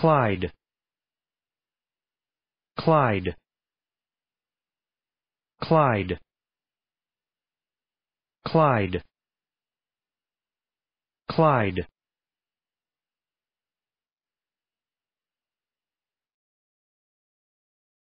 Clyde Clyde Clyde Clyde Clyde